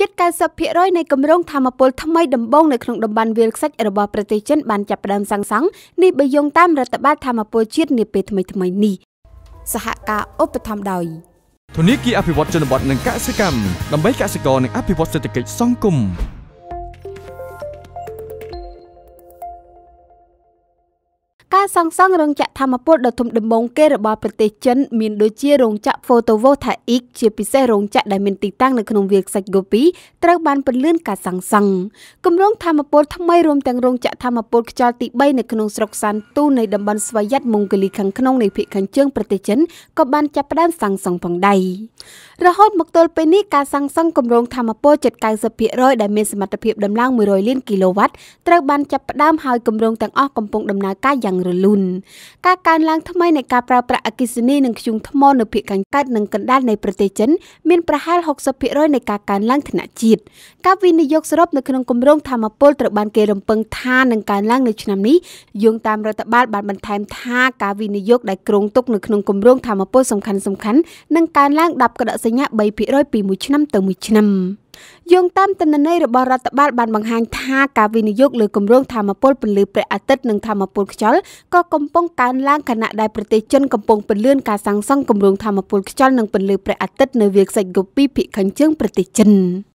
ជិត90%នៃគម្រោងធម្មពលថ្មីដំបូងនៅក្នុងតំបន់វាលខ្សាច់របស់ប្រទេសចិនបានចាប់ផ្ដើមសាងសង់នេះបើយោងតាមរដ្ឋបាលធម្មពលជាតិនាពេលថ្មីៗនេះសហការឧបត្ថម្ភដោយធនាគារអភិវឌ្ឍជនបទនិងកសិកម្មដើម្បីកសិករនិងអភិវឌ្ឍសេដ្ឋកិច្ចសង្គមការសាងសង់រោងចក្រធម្មពលដ៏ធំដំបូងគេរបស់ប្រទេសចិនមានដូចជារោងចក្រ Photovoltaic ជាពិសេសរោងចក្រដែលមានទីតាំងនៅក្នុងវាលខ្សាច់គូពីត្រូវបានពលឿនការសាងសង់គម្រោងធម្មពលថ្មីរួមទាំងរោងចក្រធម្មពលខ្យល់ទី3នៅក្នុងស្រុកសានទូនៃតំបន់ស្វយ័តម៉ុងហ្គូលីខាងក្នុងនៃភូមិខាងជើងប្រទេសចិនក៏បានចាប់ផ្ដើមសាងសង់ផងដែររហូតមកទល់ពេលនេះការសាងសង់គម្រោងធម្មពលជិត90%ដែលមានសមត្ថភាពដំឡើង100លានគីឡូវ៉ាត់ត្រូវបានចាប់ផ្ដើមហើយគម្រោងទាំងអស់កំពុងដំណើរការយ៉ាងរលូនការកើនឡើងថ្មីនៃការប្រើប្រាស់អគិសនីនិងធ្យូងថ្មនៅភាគខាងកើតនិងកណ្ដាលនៃប្រទេសចិនមានប្រហែល60%នៃការកើនឡើងថ្នាក់ជាតិការវិនិយោគសរុបនៅក្នុងគម្រោងធម្មពលត្រូវបានគេរំពឹងថានឹងកើនឡើងនៅឆ្នាំនេះយោងតាមរដ្ឋបាលបានបន្ថែមថាការវិនិយោគដែលគ្រោងទុកនៅក្នុងគម្រោងធម្មពលសំខាន់ៗនឹងកើនឡើង10កដកសញ្ញា3%ពីមួយឆ្នាំទៅមួយឆ្នាំយោងតាមតនន័យរបស់រដ្ឋបាលបានបង្ហាញថាការវិនិយោគលើគម្រោងធម្មពលពន្លឺព្រះអាទិត្យនិងធម្មពលខ្យល់ក៏កំពុងកើនឡើងខណៈដែលប្រទេសចិនកំពុងពន្លឿនការសាងសង់គម្រោងធម្មពលខ្យល់និងពន្លឺព្រះអាទិត្យនៅវាលខ្សាច់គូពីភាគខាងជើងប្រទេសចិន។